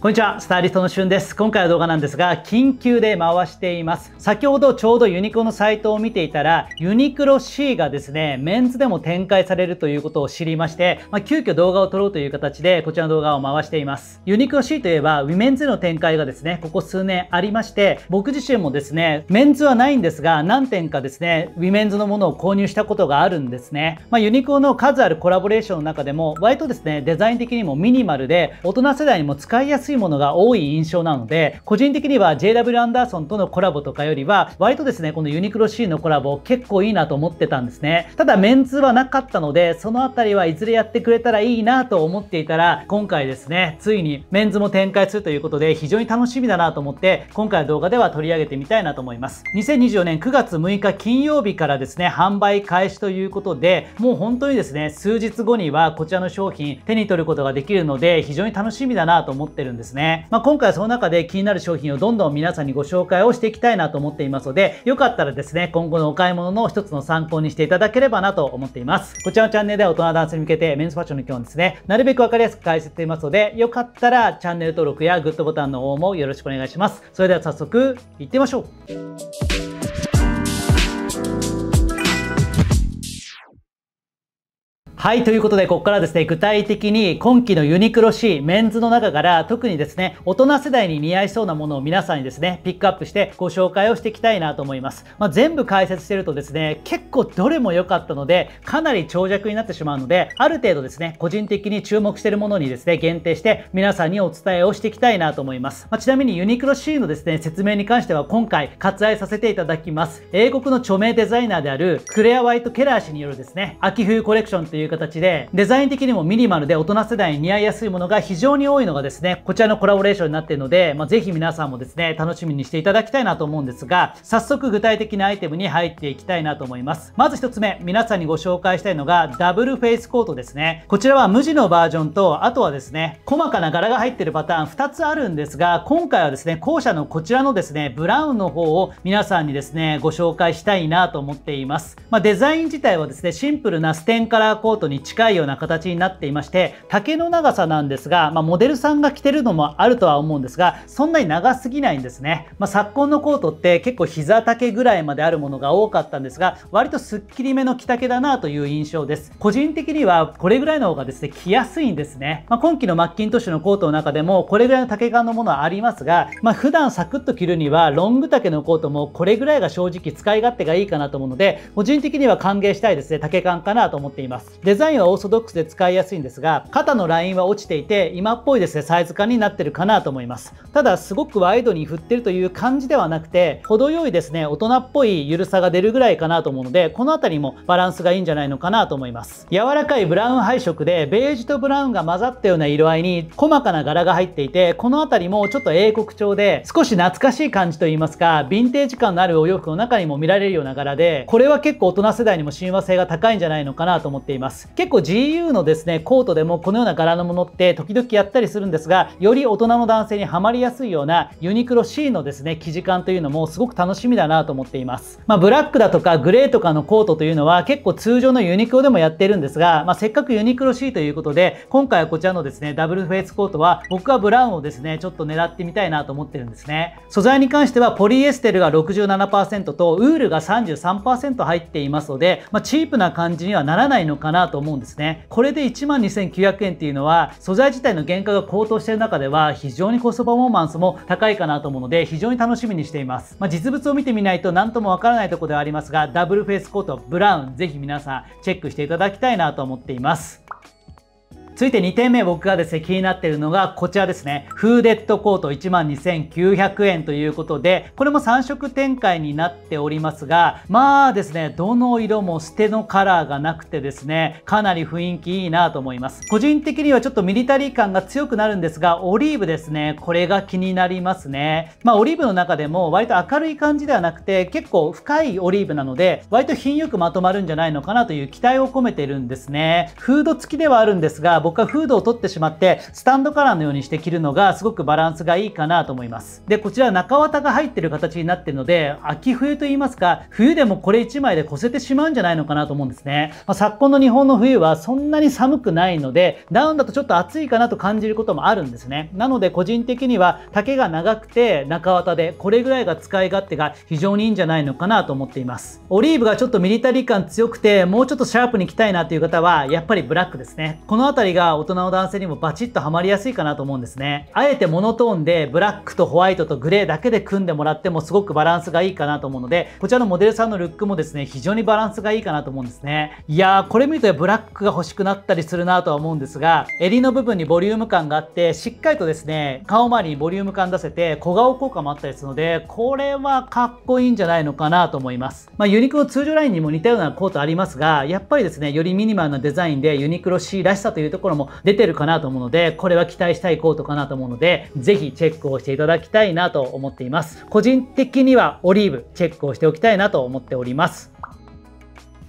こんにちは、スタイリストのしゅんです。今回の動画なんですが、緊急で回しています。先ほどちょうどユニクロのサイトを見ていたら、ユニクロ C がですね、メンズでも展開されるということを知りまして、まあ、急遽動画を撮ろうという形で、こちらの動画を回しています。ユニクロ C といえば、ウィメンズの展開がですね、ここ数年ありまして、僕自身もですね、メンズはないんですが、何点かですね、ウィメンズのものを購入したことがあるんですね。まあ、ユニクロの数あるコラボレーションの中でも、割とですね、デザイン的にもミニマルで、大人世代にも使いやすいすいものが多い印象なので、個人的には JW アンダーソンとのコラボとかよりは、割とですね、このユニクロ C のコラボ結構いいなと思ってたんですね。ただメンズはなかったので、その辺りはいずれやってくれたらいいなと思っていたら、今回ですね、ついにメンズも展開するということで、非常に楽しみだなと思って、今回の動画では取り上げてみたいなと思います。2024年9月6日金曜日からですね、販売開始ということで、もう本当にですね、数日後にはこちらの商品手に取ることができるので、非常に楽しみだなと思ってるんですですね。まあ、今回はその中で気になる商品をどんどん皆さんにご紹介をしていきたいなと思っていますので、よかったらですね、今後のお買い物の一つの参考にしていただければなと思っています。こちらのチャンネルでは大人男性に向けてメンズファッションの基本ですね、なるべくわかりやすく解説していますので、よかったらチャンネル登録やグッドボタンの方もよろしくお願いします。それでは早速、行ってみましょう。はい。ということで、ここからですね、具体的に今季のユニクロ C、メンズの中から、特にですね、大人世代に似合いそうなものを皆さんにですね、ピックアップしてご紹介をしていきたいなと思います。まあ、全部解説してるとですね、結構どれも良かったので、かなり長尺になってしまうので、ある程度ですね、個人的に注目してるものにですね、限定して、皆さんにお伝えをしていきたいなと思います。まあ、ちなみにユニクロ C のですね、説明に関しては今回割愛させていただきます。英国の著名デザイナーである、クレア・ワイト・ケラー氏によるですね、秋冬コレクションという形で、デザイン的にもミニマルで大人世代に似合いやすいものが非常に多いのがですね、こちらのコラボレーションになっているので、まあ、ぜ皆さんもですね、楽しみにしていただきたいなと思うんですが、早速具体的なアイテムに入っていきたいなと思います。まず1つ目、皆さんにご紹介したいのが、ダブルフェイスコートですね。こちらは無地のバージョンと、あとはですね、細かな柄が入ってるパターン2つあるんですが、今回はですね、後者のこちらのですね、ブラウンの方を皆さんにですね、ご紹介したいなと思っています。まあ、デザイン自体はですね、シンプルなステンカラーコートトに近いような形になっていまして丈の長さなんですが、まあ、モデルさんが着てるのもあるとは思うんですがそんなに長すぎないんですね、まあ、昨今のコートって結構膝丈ぐらいまであるものが多かったんですが割とすっきりめの着丈だなという印象です個人的にはこれぐらいの方がですね着やすいんですね、まあ、今季のマッキントッシュのコートの中でもこれぐらいの丈感のものはありますが、まあ、普段サクッと着るにはロング丈のコートもこれぐらいが正直使い勝手がいいかなと思うので個人的には歓迎したいですね丈感かなと思っていますでデザインはオーソドックスで使いやすいんですが、肩のラインは落ちていて、今っぽいですね、サイズ感になってるかなと思います。ただ、すごくワイドに振ってるという感じではなくて、程よいですね、大人っぽい緩さが出るぐらいかなと思うので、この辺りもバランスがいいんじゃないのかなと思います。柔らかいブラウン配色で、ベージュとブラウンが混ざったような色合いに、細かな柄が入っていて、この辺りもちょっと英国調で、少し懐かしい感じといいますか、ヴィンテージ感のあるお洋服の中にも見られるような柄で、これは結構大人世代にも親和性が高いんじゃないのかなと思っています。ます結構 GU のですねコートでもこのような柄のものって時々やったりするんですがより大人の男性にはまりやすいようなユニクロ C のですね生地感というのもすごく楽しみだなと思っています、まあ、ブラックだとかグレーとかのコートというのは結構通常のユニクロでもやってるんですが、まあ、せっかくユニクロ C ということで今回はこちらのですねダブルフェイスコートは僕はブラウンをですねちょっと狙ってみたいなと思ってるんですね素材に関してはポリエステルが67%とウールが33%入っていますので、まあ、チープな感じにはならないのかなと思うんですね。これで12,900円っていうのは、素材自体の原価が高騰している中では、非常にコストパフォーマンスも高いかなと思うので、非常に楽しみにしています。まあ、実物を見てみないと何ともわからないところではありますが、ダブルフェイスコート、ブラウン、ぜひ皆さんチェックしていただきたいなと思っています。続いて2点目僕がですね気になっているのがこちらですねフーデッドコート12,900円ということでこれも3色展開になっておりますがまあですねどの色も捨てのカラーがなくてですねかなり雰囲気いいなと思います個人的にはちょっとミリタリー感が強くなるんですがオリーブですねこれが気になりますねまあオリーブの中でも割と明るい感じではなくて結構深いオリーブなので割と品よくまとまるんじゃないのかなという期待を込めてるんですねフード付きではあるんですが僕はフードを取ってしまってスタンドカラーのようにして着るのがすごくバランスがいいかなと思いますでこちら中綿が入ってる形になってるので秋冬といいますか冬でもこれ1枚でこせてしまうんじゃないのかなと思うんですね、まあ、昨今の日本の冬はそんなに寒くないのでダウンだとちょっと暑いかなと感じることもあるんですねなので個人的には丈が長くて中綿でこれぐらいが使い勝手が非常にいいんじゃないのかなと思っていますオリーブがちょっとミリタリー感強くてもうちょっとシャープに着たいなという方はやっぱりブラックですねこの辺りが大人の男性にもバチッとハマりやすいかなと思うんですね。あえてモノトーンでブラックとホワイトとグレーだけで組んでもらってもすごくバランスがいいかなと思うので、こちらのモデルさんのルックもですね、非常にバランスがいいかなと思うんですね。いやー、これ見るとブラックが欲しくなったりするなとは思うんですが、襟の部分にボリューム感があって、しっかりとですね、顔周りにボリューム感出せて、小顔効果もあったりするので、これはかっこいいんじゃないのかなと思います。まあ、ユニクロ通常ラインにも似たようなコートありますが、やっぱりですね、よりミニマルなデザインでユニクロ C らしさというとところも出てるかなと思うので、これは期待したいコートかなと思うので、ぜひチェックをしていただきたいなと思っています。個人的にはオリーブチェックをしておきたいなと思っております。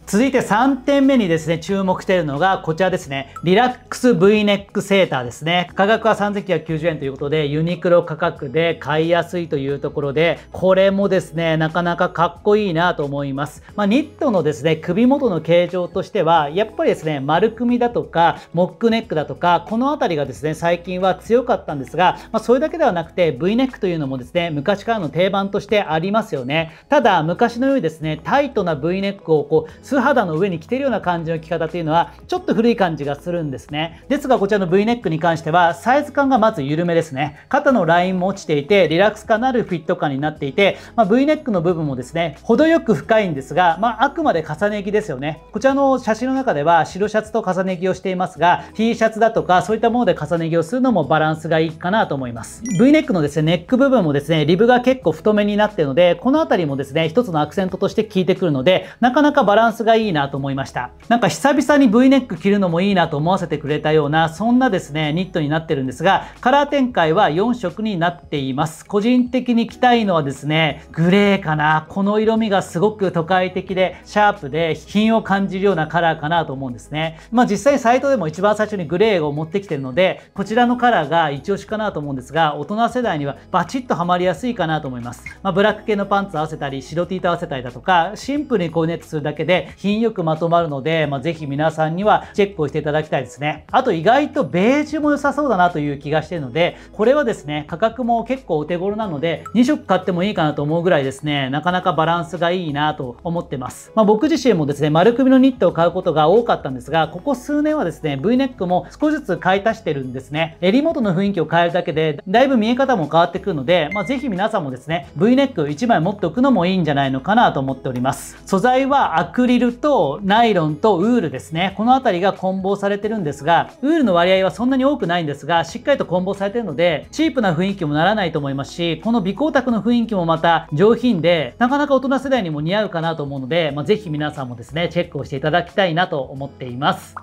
続いて3点目にですね、注目しているのがこちらですね。リラックス V ネックセーターですね。価格は3990円ということで、ユニクロ価格で買いやすいというところで、これもですね、なかなかかっこいいなと思います。まあ、ニットのですね、首元の形状としては、やっぱりですね、丸組だとか、モックネックだとか、この辺りがですね、最近は強かったんですが、まあ、それだけではなくて、V ネックというのもですね、昔からの定番としてありますよね。ただ、昔のようにですね、タイトな V ネックをこう、肌の上に着てるような感じの着方ていうのはちょっと古い感じがするんですねですがこちらの V ネックに関してはサイズ感がまず緩めですね肩のラインも落ちていてリラックス感のあるフィット感になっていて、まあ、V ネックの部分もですね程よく深いんですが、まあ、あくまで重ね着ですよねこちらの写真の中では白シャツと重ね着をしていますが T シャツだとかそういったもので重ね着をするのもバランスがいいかなと思います V ネックのですねネック部分もですねリブが結構太めになってるのでこの辺りもですね一つのアクセントとして効いてくるのでなかなかバランススがいいなと思いましたなんか久々に V ネック着るのもいいなと思わせてくれたようなそんなですねニットになってるんですがカラー展開は4色になっています個人的に着たいのはですねグレーかなこの色味がすごく都会的でシャープで品を感じるようなカラーかなと思うんですねまあ実際サイトでも一番最初にグレーを持ってきてるのでこちらのカラーが一押しかなと思うんですが大人世代にはバチッとはまりやすいかなと思います、まあ、ブラック系のパンツ合わせたり白 T と合わせたりだとかシンプルにコーネットするだけで品よくまとまるので、まあ、ぜひ皆さんにはチェックをしていただきたいですね。あと意外とベージュも良さそうだなという気がしてるので、これはですね、価格も結構お手頃なので、2色買ってもいいかなと思うぐらいですね、なかなかバランスがいいなと思ってます。まあ、僕自身もですね、丸首のニットを買うことが多かったんですが、ここ数年はですね、V ネックも少しずつ買い足してるんですね。襟元の雰囲気を変えるだけで、だいぶ見え方も変わってくるので、まあ、ぜひ皆さんもですね、V ネック1枚持っておくのもいいんじゃないのかなと思っております。素材はアクリルルとナイロンとウールですね。この辺りが混紡されてるんですが、ウールの割合はそんなに多くないんですが、しっかりと混紡されてるので、チープな雰囲気もならないと思いますし、この微光沢の雰囲気もまた上品で、なかなか大人世代にも似合うかなと思うので、まあ、ぜひ皆さんもですね、チェックをしていただきたいなと思っています。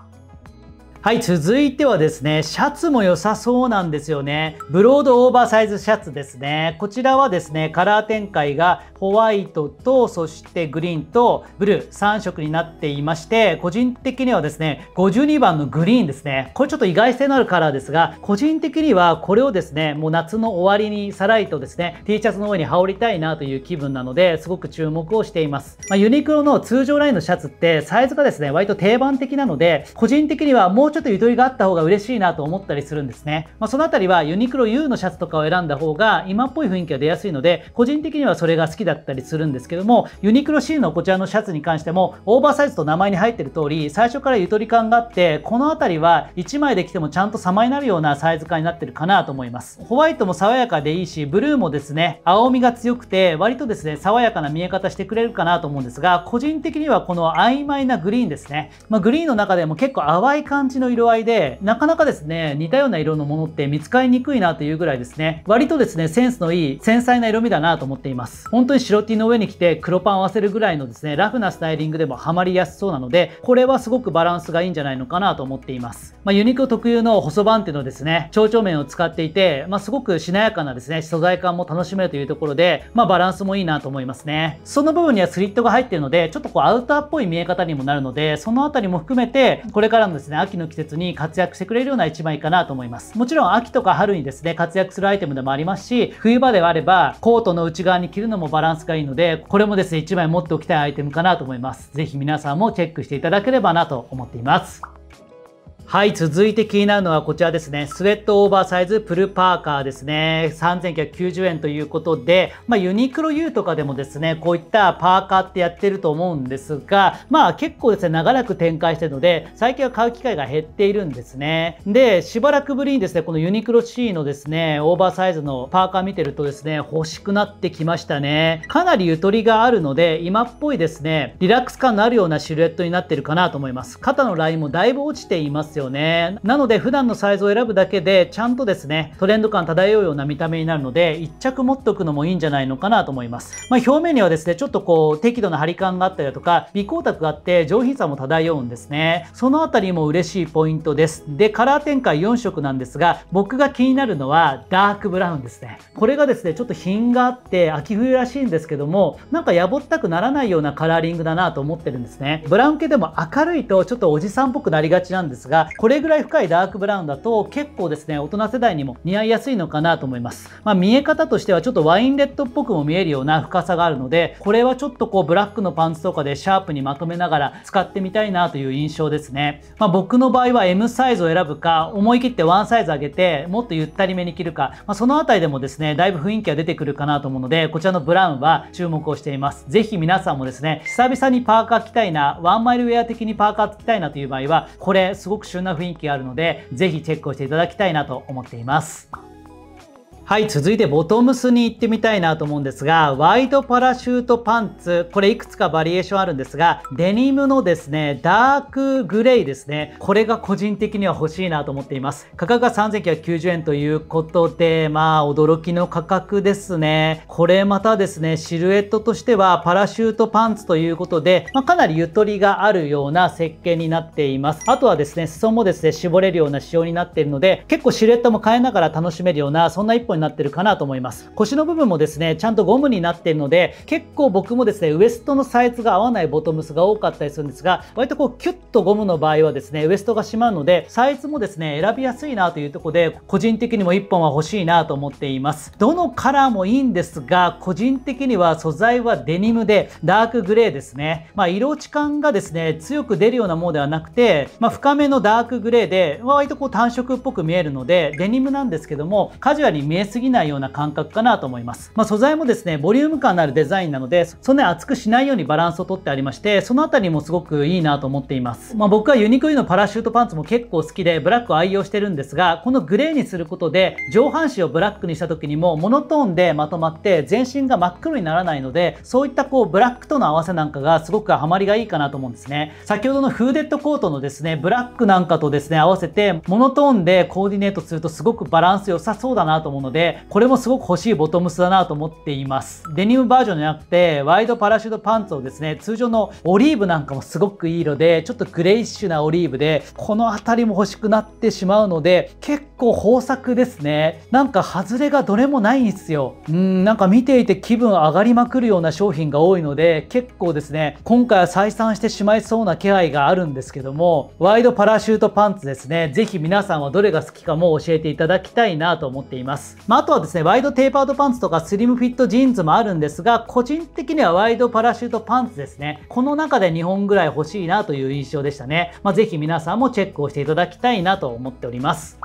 はい、続いてはですね、シャツも良さそうなんですよね。ブロードオーバーサイズシャツですね。こちらはですね、カラー展開がホワイトと、そしてグリーンとブルー3色になっていまして、個人的にはですね、52番のグリーンですね。これちょっと意外性のあるカラーですが、個人的にはこれをですね、もう夏の終わりにさらいとですね、T シャツの上に羽織りたいなという気分なので、すごく注目をしています。まあ、ユニクロの通常ラインのシャツって、サイズがですね、割と定番的なので、個人的にはもうちょっとちょっとゆとりがあった方が嬉しいなと思ったりするんですね。まあ、そのあたりはユニクロ U のシャツとかを選んだ方が今っぽい雰囲気が出やすいので、個人的にはそれが好きだったりするんですけども、ユニクロ C のこちらのシャツに関しても、オーバーサイズと名前に入ってる通り、最初からゆとり感があって、このあたりは1枚で着てもちゃんと様になるようなサイズ感になってるかなと思います。ホワイトも爽やかでいいし、ブルーもですね、青みが強くて、割とですね、爽やかな見え方してくれるかなと思うんですが、個人的にはこの曖昧なグリーンですね。まあ、グリーンの中でも結構淡い感じの色合いで、なかなかですね、似たような色のものって見つかりにくいなというぐらいですね、割とですね、センスのいい繊細な色味だなと思っています。本当に白 T の上に着て黒パンを合わせるぐらいのですね、ラフなスタイリングでもハマりやすそうなので、これはすごくバランスがいいんじゃないのかなと思っています。まあ、ユニクロ特有の細番ってのですね、蝶々面を使っていて、まあ、すごくしなやかなですね、素材感も楽しめるというところで、まあ、バランスもいいなと思いますね。その部分にはスリットが入ってるので、ちょっとこうアウターっぽい見え方にもなるので、そのあたりも含めて、これからのですね、秋のの季節に活躍してくれるような1枚かなと思います。もちろん秋とか春にですね、活躍するアイテムでもありますし、冬場ではあればコートの内側に着るのもバランスがいいので、これもですね、1枚持っておきたいアイテムかなと思います。是非皆さんもチェックしていただければなと思っています。はい、続いて気になるのはこちらですね。スウェットオーバーサイズプルパーカーですね。3990円ということで、まあ、ユニクロ U とかでもですね、こういったパーカーってやってると思うんですが、まあ結構ですね、長らく展開してるので、最近は買う機会が減っているんですね。で、しばらくぶりにですね、このユニクロ C のですね、オーバーサイズのパーカー見てるとですね、欲しくなってきましたね。かなりゆとりがあるので、今っぽいですね、リラックス感のあるようなシルエットになってるかなと思います。肩のラインもだいぶ落ちていますですよね。なので普段のサイズを選ぶだけでちゃんとですね、トレンド感漂うような見た目になるので、1着持っとくのもいいんじゃないのかなと思います。まあ、表面にはですね、ちょっとこう適度な張り感があったりだとか、微光沢があって上品さも漂うんですね。そのあたりも嬉しいポイントです。で、カラー展開4色なんですが、僕が気になるのはダークブラウンですね。これがですね、ちょっと品があって秋冬らしいんですけども、なんかやぼったくならないようなカラーリングだなと思ってるんですね。ブラウン系でも明るいとちょっとおじさんっぽくなりがちなんですが、これぐらい深いダークブラウンだと結構ですね大人世代にも似合いやすいのかなと思います、まあ、見え方としてはちょっとワインレッドっぽくも見えるような深さがあるのでこれはちょっとこうブラックのパンツとかでシャープにまとめながら使ってみたいなという印象ですね、まあ、僕の場合は M サイズを選ぶか思い切ってワンサイズ上げてもっとゆったりめに着るか、まあ、その辺りでもですねだいぶ雰囲気が出てくるかなと思うのでこちらのブラウンは注目をしています是非皆さんもですね久々にパーカー着たいなワンマイルウェア的にパーカー着たいなという場合はこれすごく旬な雰囲気があるので、ぜひチェックをしていただきたいなと思っています。はい、続いてボトムスに行ってみたいなと思うんですが、ワイドパラシュートパンツ、これいくつかバリエーションあるんですが、デニムのですね、ダークグレーですね、これが個人的には欲しいなと思っています。価格が3990円ということで、まあ、驚きの価格ですね。これまたですね、シルエットとしてはパラシュートパンツということで、まあ、かなりゆとりがあるような設計になっています。あとはですね、裾もですね、絞れるような仕様になっているので、結構シルエットも変えながら楽しめるような、そんな一本になってるかなと思います腰の部分もですねちゃんとゴムになっているので結構僕もですねウエストのサイズが合わないボトムスが多かったりするんですが割とこうキュッとゴムの場合はですねウエストがしまうのでサイズもですね選びやすいなというとこで個人的にも1本は欲しいなと思っていますどのカラーもいいんですが個人的には素材はデニムでダークグレーですねまあ、色落ち感がですね強く出るようなものではなくて、まあ、深めのダークグレーで割とこう単色っぽく見えるのでデニムなんですけどもカジュアルに見えすぎないような感覚かなと思います。まあ、素材もですね、ボリューム感のあるデザインなので、そんなに厚くしないようにバランスをとってありまして、そのあたりもすごくいいなと思っています。まあ、僕はユニクロのパラシュートパンツも結構好きで、ブラックを愛用してるんですが、このグレーにすることで、上半身をブラックにした時にも、モノトーンでまとまって、全身が真っ黒にならないので、そういったこう、ブラックとの合わせなんかがすごくハマりがいいかなと思うんですね。先ほどのフーデッドコートのですね、ブラックなんかとですね、合わせて、モノトーンでコーディネートするとすごくバランス良さそうだなと思うので、で、これもすごく欲しいボトムスだなと思っています。デニムバージョンじゃなくて、ワイドパラシュートパンツをですね、通常のオリーブなんかもすごくいい色で、ちょっとグレイッシュなオリーブで、この辺りも欲しくなってしまうので、結構豊作ですね。なんか外れがどれもないんですよ。うん、なんか見ていて気分上がりまくるような商品が多いので、結構ですね、今回は採算してしまいそうな気配があるんですけども、ワイドパラシュートパンツですね、ぜひ皆さんはどれが好きかも教えていただきたいなと思っています。まあ、あとはですね、ワイドテーパードパンツとかスリムフィットジーンズもあるんですが、個人的にはワイドパラシュートパンツですね。この中で2本ぐらい欲しいなという印象でしたね。まあ、ぜひ皆さんもチェックをしていただきたいなと思っております。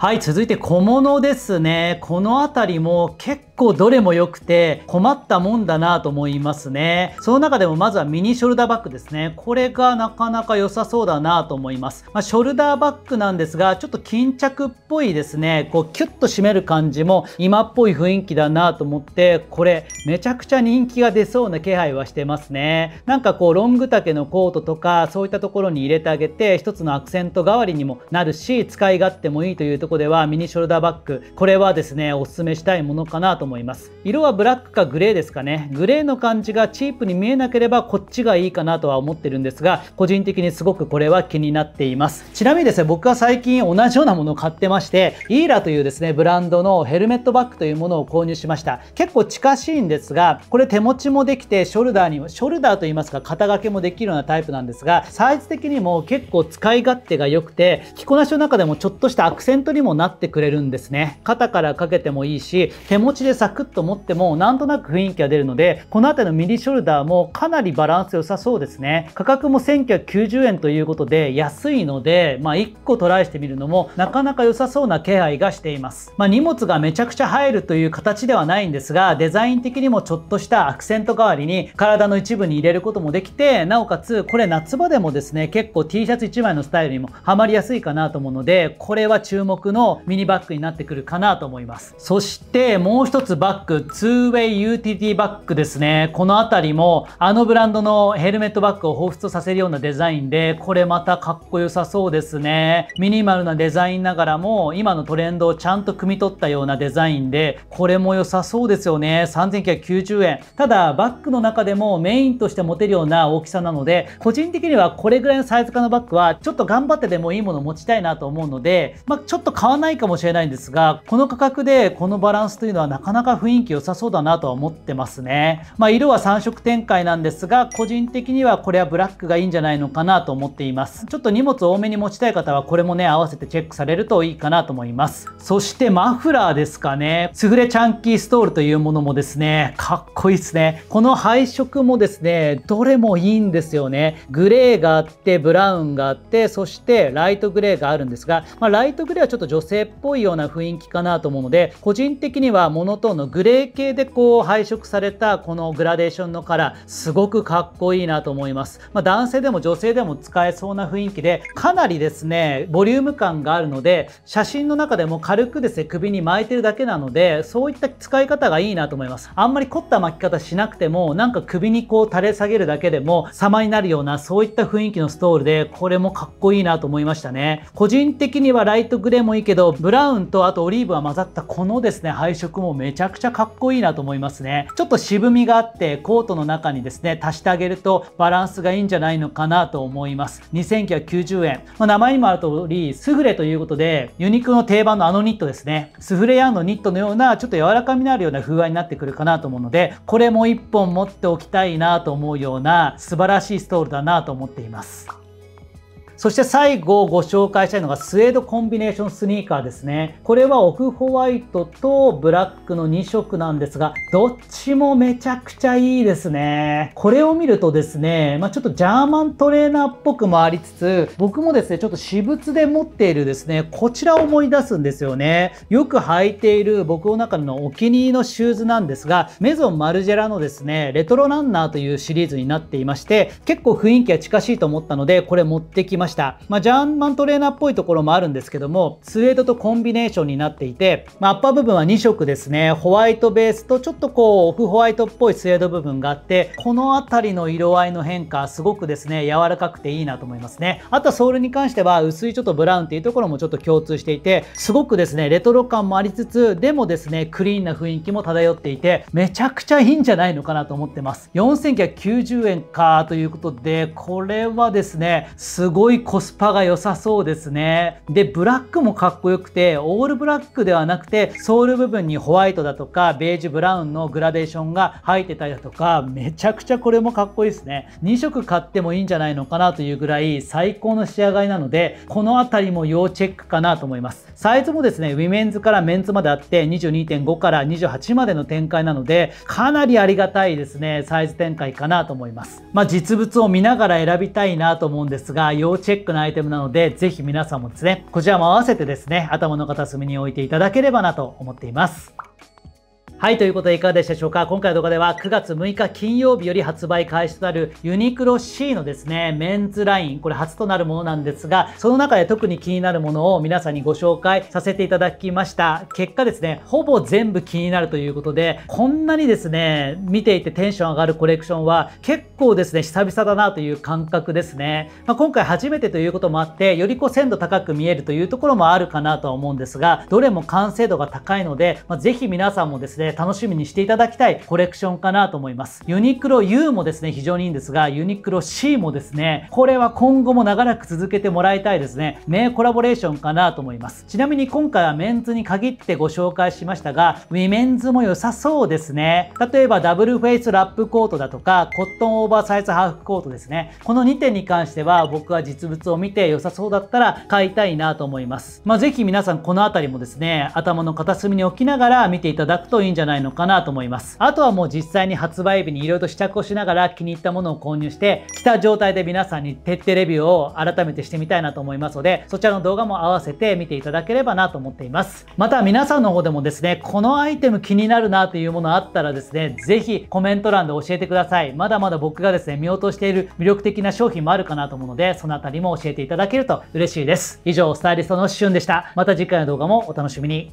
はい、続いて小物ですね。この辺りも結構どれも良くて困ったもんだなと思いますね。その中でもまずはミニショルダーバッグですね。これがなかなか良さそうだなと思います。まあ、ショルダーバッグなんですが、ちょっと巾着っぽいですね。こうキュッと締める感じも今っぽい雰囲気だなと思って、これめちゃくちゃ人気が出そうな気配はしてますね。なんかこうロング丈のコートとかそういったところに入れてあげて、一つのアクセント代わりにもなるし、使い勝手もいいというとこではミニショルダーバッグこれはですねおすすめしたいものかなと思います色はブラックかグレーですかねグレーの感じがチープに見えなければこっちがいいかなとは思ってるんですが個人的にすごくこれは気になっていますちなみにですね僕は最近同じようなものを買ってましてイーラというですねブランドのヘルメットバッグというものを購入しました結構近しいんですがこれ手持ちもできてショルダーにショルダーといいますか肩掛けもできるようなタイプなんですがサイズ的にも結構使い勝手が良くて着こなしの中でもちょっとしたアクセントににもなってくれるんですね肩からかけてもいいし手持ちでサクッと持ってもなんとなく雰囲気が出るのでこの辺りのミニショルダーもかなりバランス良さそうですね価格も1990円ということで安いので、まあ、1個トライしてみるのもなかなか良さそうな気配がしています、まあ、荷物がめちゃくちゃ入るという形ではないんですがデザイン的にもちょっとしたアクセント代わりに体の一部に入れることもできてなおかつこれ夏場でもですね結構 T シャツ1枚のスタイルにもはまりやすいかなと思うのでこれは注目クのミニバッグになってくるかなと思いますそしてもう一つバッグ 2way u t テバッグですねこの辺りもあのブランドのヘルメットバッグを彷彿とさせるようなデザインでこれまたかっこよさそうですねミニマルなデザインながらも今のトレンドをちゃんと汲み取ったようなデザインでこれも良さそうですよね3990円ただバッグの中でもメインとして持てるような大きさなので個人的にはこれぐらいのサイズ感のバッグはちょっと頑張ってでもいいもの持ちたいなと思うので、まあ、ちょっとと買わないかもしれないんですが、この価格でこのバランスというのはなかなか雰囲気良さそうだなとは思ってますね。まあ、色は3色展開なんですが、個人的にはこれはブラックがいいんじゃないのかなと思っています。ちょっと荷物多めに持ちたい方はこれもね、合わせてチェックされるといいかなと思います。そしてマフラーですかね。スフレチャンキーストールというものもですね、かっこいいですね。この配色もですね、どれもいいんですよね。グレーがあって、ブラウンがあって、そしてライトグレーがあるんですが、まあ、ライトグレーはちょっとと女性っぽいような雰囲気かなと思うので個人的にはモノトーンのグレー系でこう配色されたこのグラデーションのカラーすごくかっこいいなと思います、まあ、男性でも女性でも使えそうな雰囲気でかなりですねボリューム感があるので写真の中でも軽くですね首に巻いてるだけなのでそういった使い方がいいなと思いますあんまり凝った巻き方しなくてもなんか首にこう垂れ下げるだけでも様になるようなそういった雰囲気のストールでこれもかっこいいなと思いましたね個人的にはライトグレーもいいけどブラウンとあとオリーブが混ざったこのですね配色もめちゃくちゃかっこいいなと思いますねちょっと渋みがあってコートの中にですね足してあげるとバランスがいいんじゃないのかなと思います2990円、まあ、名前にもある通りスフレということでユニクロの定番のあのニットですねスフレヤンのニットのようなちょっと柔らかみのあるような風合いになってくるかなと思うのでこれも1本持っておきたいなと思うような素晴らしいストールだなと思っていますそして最後ご紹介したいのがスエードコンビネーションスニーカーですね。これはオフホワイトとブラックの2色なんですが、どっちもめちゃくちゃいいですね。これを見るとですね、まあ、ちょっとジャーマントレーナーっぽくもありつつ、僕もですね、ちょっと私物で持っているですね、こちらを思い出すんですよね。よく履いている僕の中のお気に入りのシューズなんですが、メゾンマルジェラのですね、レトロランナーというシリーズになっていまして、結構雰囲気が近しいと思ったので、これ持ってきました。した。まあ、ジャーマントレーナーっぽいところもあるんですけども、スウェードとコンビネーションになっていて、まあ、アッパー部分は2色ですね。ホワイトベースとちょっとこう、オフホワイトっぽいスウェード部分があって、この辺りの色合いの変化、すごくですね、柔らかくていいなと思いますね。あとはソールに関しては、薄いちょっとブラウンっていうところもちょっと共通していて、すごくですね、レトロ感もありつつ、でもですね、クリーンな雰囲気も漂っていて、めちゃくちゃいいんじゃないのかなと思ってます。4990円かということで、これはですね、すごいコスパが良さそうですね。で、ブラックもかっこよくて、オールブラックではなくて、ソール部分にホワイトだとか、ベージュブラウンのグラデーションが入ってたりだとか、めちゃくちゃこれもかっこいいですね。2色買ってもいいんじゃないのかなというぐらい、最高の仕上がりなので、この辺りも要チェックかなと思います。サイズもですね、ウィメンズからメンズまであって、22.5から28までの展開なので、かなりありがたいですね、サイズ展開かなと思います。まあ、実物を見ながら選びたいなと思うんですが、要チェックチェックのアイテムなので、ぜひ皆さんもですね、こちらも合わせてですね、頭の片隅に置いていただければなと思っています。はい、ということでいかがでしたでしょうか今回の動画では9月6日金曜日より発売開始となるユニクロ C のですね、メンズライン、これ初となるものなんですが、その中で特に気になるものを皆さんにご紹介させていただきました。結果ですね、ほぼ全部気になるということで、こんなにですね、見ていてテンション上がるコレクションは結構ですね、久々だなという感覚ですね。まあ、今回初めてということもあって、よりこう鮮度高く見えるというところもあるかなとは思うんですが、どれも完成度が高いので、まあ、ぜひ皆さんもですね、ー、楽しみにしていただきたいコレクションかなと思います。ユニクロ U もですね、非常にいいんですが、ユニクロ C もですね、これは今後も長らく続けてもらいたいですね。名コラボレーションかなと思います。ちなみに今回はメンズに限ってご紹介しましたが、ウィメンズも良さそうですね。例えばダブルフェイスラップコートだとか、コットンオーバーサイズハーフコートですね。この2点に関しては僕は実物を見て良さそうだったら買いたいなと思います。まあ、ぜひ皆さんこの辺りもですね、頭の片隅に置きながら見ていただくといいんじゃないかなじゃないのかなと思います。あとはもう実際に発売日にいろいろと試着をしながら気に入ったものを購入して、着た状態で皆さんに徹底レビューを改めてしてみたいなと思いますので、そちらの動画も合わせて見ていただければなと思っています。また皆さんの方でもですね、このアイテム気になるなというものあったらですね、ぜひコメント欄で教えてください。まだまだ僕がですね、見落としている魅力的な商品もあるかなと思うので、そのあたりも教えていただけると嬉しいです。以上、スタイリストのしゅんでした。また次回の動画もお楽しみに。